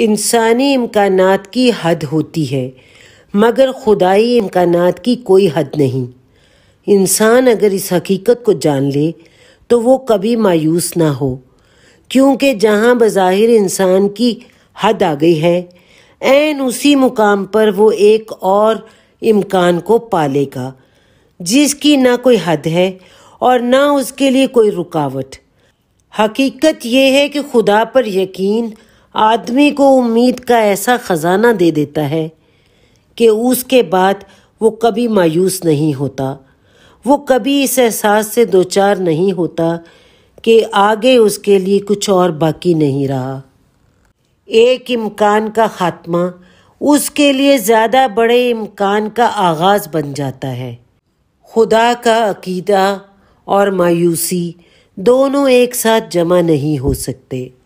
इंसानी इम्कान की हद होती है मगर खुदाई इम्कान की कोई हद नहीं इंसान अगर इस हकीकत को जान ले तो वो कभी मायूस ना हो क्योंकि जहाँ बज़ाहिर इंसान की हद आ गई है एन उसी मुकाम पर वो एक और इम्कान को पालेगा जिसकी ना कोई हद है और ना उसके लिए कोई रुकावट हकीकत यह है कि खुदा पर यकीन आदमी को उम्मीद का ऐसा ख़जाना दे देता है कि उसके बाद वो कभी मायूस नहीं होता वो कभी इस एहसास से दो चार नहीं होता कि आगे उसके लिए कुछ और बाकी नहीं रहा एक इम्कान का ख़ात्मा उसके लिए ज़्यादा बड़े इम्कान का आगाज़ बन जाता है खुदा का अकीदा और मायूसी दोनों एक साथ जमा नहीं हो सकते